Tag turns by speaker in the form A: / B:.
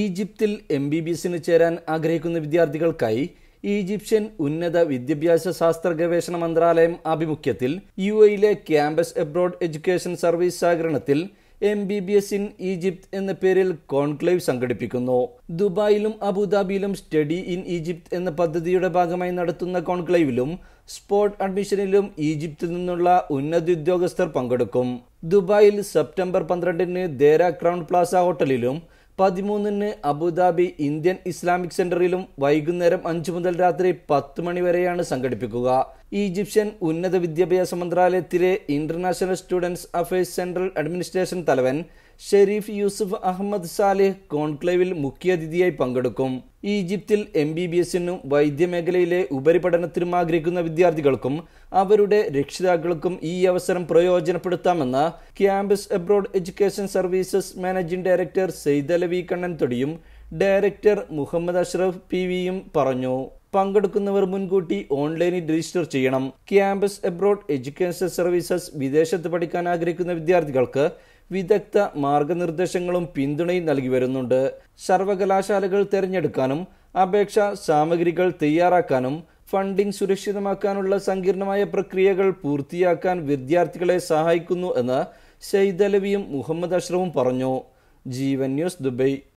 A: ഈജിപ്തിൽ M B B എസിന് ചേരാൻ ആഗ്രഹിക്കുന്ന വിദ്യാർത്ഥികൾക്കായി ഈജിപ്ഷ്യൻ ഉന്നത വിദ്യാഭ്യാസ ശാസ്ത്ര ഗവേഷണ മന്ത്രാലയം ആഭിമുഖ്യത്തിൽ യു എയിലെ ക്യാമ്പസ് എബ്രോഡ് എഡ്യൂക്കേഷൻ സർവീസ് സഹകരണത്തിൽ M B B S in Egypt എന്ന പേരിൽ കോൺക്ലേവ് സംഘടിപ്പിക്കുന്നു ദുബായിലും അബുദാബിയിലും സ്റ്റഡി ഇൻ ഈജിപ്ത് എന്ന പദ്ധതിയുടെ ഭാഗമായി നടത്തുന്ന കോൺക്ലേവിലും സ്പോട്ട് അഡ്മിഷനിലും ഈജിപ്തിൽ നിന്നുള്ള ഉന്നത ഉദ്യോഗസ്ഥർ പങ്കെടുക്കും ദുബായിൽ സെപ്റ്റംബർ പന്ത്രണ്ടിന് ദേര ക്രൗൺ പ്ലാസ ഹോട്ടലിലും പതിമൂന്നിന് അബുദാബി ഇന്ത്യൻ ഇസ്ലാമിക് സെന്ററിലും വൈകുന്നേരം അഞ്ചു മുതൽ രാത്രി പത്ത് മണി വരെയാണ് സംഘടിപ്പിക്കുക ഈജിപ്ഷ്യൻ ഉന്നത വിദ്യാഭ്യാസ മന്ത്രാലയത്തിലെ international students affairs central administration തലവൻ ഷെരീഫ് യൂസുഫ് അഹമ്മദ് സാലിഹ് കോൺക്ലേവിൽ മുഖ്യാതിഥിയായി പങ്കെടുക്കും ഈജിപ്തിൽ എം ബി ബി എസിനും വൈദ്യമേഖലയിലെ ഉപരിപഠനത്തിനും ആഗ്രഹിക്കുന്ന വിദ്യാർത്ഥികൾക്കും അവരുടെ രക്ഷിതാക്കൾക്കും ഈ അവസരം പ്രയോജനപ്പെടുത്താമെന്ന് campus abroad education services managing director Syed Alavi Kannan തൊടിയും ഡയറക്ടർ മുഹമ്മദ് അഷ്റഫ് പി വിയും പറഞ്ഞു പങ്കെടുക്കുന്നവർ മുൻകൂട്ടി ഓൺലൈനിൽ രജിസ്റ്റർ ചെയ്യണം ക്യാമ്പസ് എബ്രോഡ് എഡ്യൂക്കേഷൻ സർവീസസ് വിദേശത്ത് പഠിക്കാൻ ആഗ്രഹിക്കുന്ന വിദ്യാർത്ഥികൾക്ക് വിദഗ്ധ മാർഗനിർദ്ദേശങ്ങളും പിന്തുണയും നൽകി വരുന്നുണ്ട് സർവകലാശാലകൾ തിരഞ്ഞെടുക്കാനും അപേക്ഷാ സാമഗ്രികൾ തയ്യാറാക്കാനും ഫണ്ടിംഗ് സുരക്ഷിതമാക്കാനുള്ള സങ്കീർണമായ പ്രക്രിയകൾ പൂർത്തിയാക്കാൻ വിദ്യാർത്ഥികളെ സഹായിക്കുന്നു എന്ന് സെയ്ദ് അലവിയും മുഹമ്മദ് അഷ്റഫും പറഞ്ഞു ജീവൻ ന്യൂസ് ദുബൈ